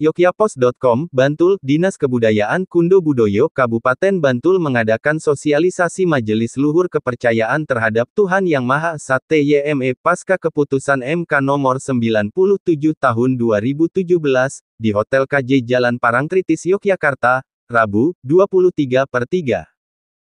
Yogyapos.com, Bantul, Dinas Kebudayaan Kundo Budoyo, Kabupaten Bantul mengadakan sosialisasi Majelis Luhur Kepercayaan terhadap Tuhan Yang Maha Esa TYME pasca keputusan MK nomor 97 tahun 2017, di Hotel KJ Jalan Parangtritis Yogyakarta, Rabu, 23 per 3.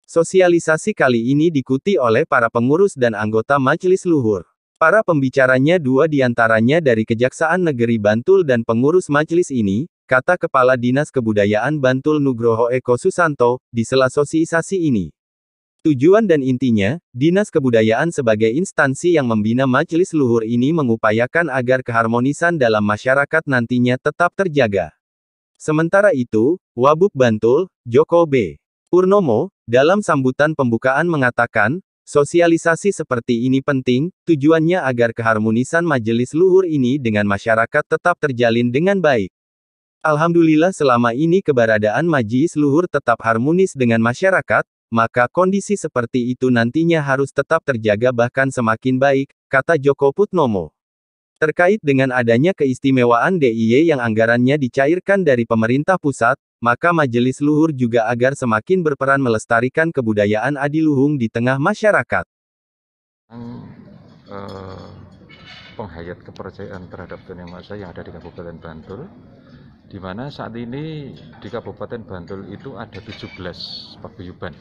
Sosialisasi kali ini diikuti oleh para pengurus dan anggota Majelis Luhur. Para pembicaranya dua diantaranya dari Kejaksaan Negeri Bantul dan pengurus majelis ini, kata Kepala Dinas Kebudayaan Bantul Nugroho Eko Susanto, di sela sosialisasi ini. Tujuan dan intinya, Dinas Kebudayaan sebagai instansi yang membina majelis luhur ini mengupayakan agar keharmonisan dalam masyarakat nantinya tetap terjaga. Sementara itu, Wabub Bantul, Joko B. Purnomo, dalam sambutan pembukaan mengatakan, Sosialisasi seperti ini penting, tujuannya agar keharmonisan majelis luhur ini dengan masyarakat tetap terjalin dengan baik. Alhamdulillah selama ini keberadaan majelis luhur tetap harmonis dengan masyarakat, maka kondisi seperti itu nantinya harus tetap terjaga bahkan semakin baik, kata Joko Putnomo. Terkait dengan adanya keistimewaan DIY yang anggarannya dicairkan dari pemerintah pusat, maka majelis luhur juga agar semakin berperan melestarikan kebudayaan adiluhung di tengah masyarakat. Uh, penghayat kepercayaan terhadap dunia Yang Maha yang ada di Kabupaten Bantul, di mana saat ini di Kabupaten Bantul itu ada 17 paguyuban.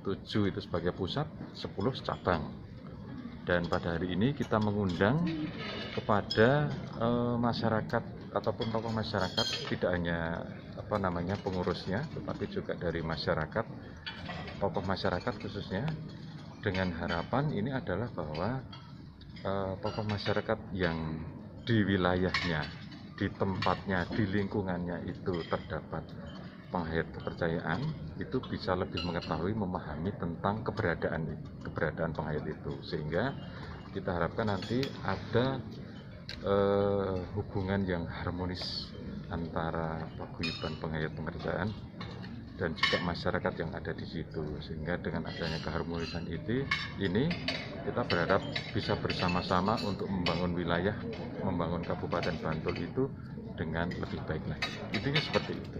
7 itu sebagai pusat, 10 cabang. Dan pada hari ini kita mengundang kepada e, masyarakat ataupun tokoh masyarakat tidak hanya apa namanya pengurusnya tetapi juga dari masyarakat tokoh masyarakat khususnya dengan harapan ini adalah bahwa eh, tokoh masyarakat yang di wilayahnya di tempatnya di lingkungannya itu terdapat penghayat kepercayaan itu bisa lebih mengetahui memahami tentang keberadaan keberadaan penghayat itu sehingga kita harapkan nanti ada eh, hubungan yang harmonis antara paguyuban penghayat pengerjaan dan juga masyarakat yang ada di situ sehingga dengan adanya keharmonisan itu ini kita berharap bisa bersama-sama untuk membangun wilayah membangun Kabupaten Bantul itu dengan lebih baik lagi intinya seperti itu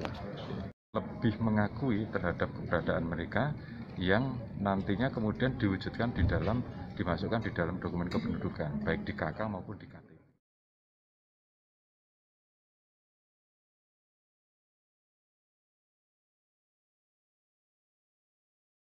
lebih mengakui terhadap keberadaan mereka yang nantinya kemudian diwujudkan di dalam dimasukkan di dalam dokumen kependudukan baik di KK maupun di KK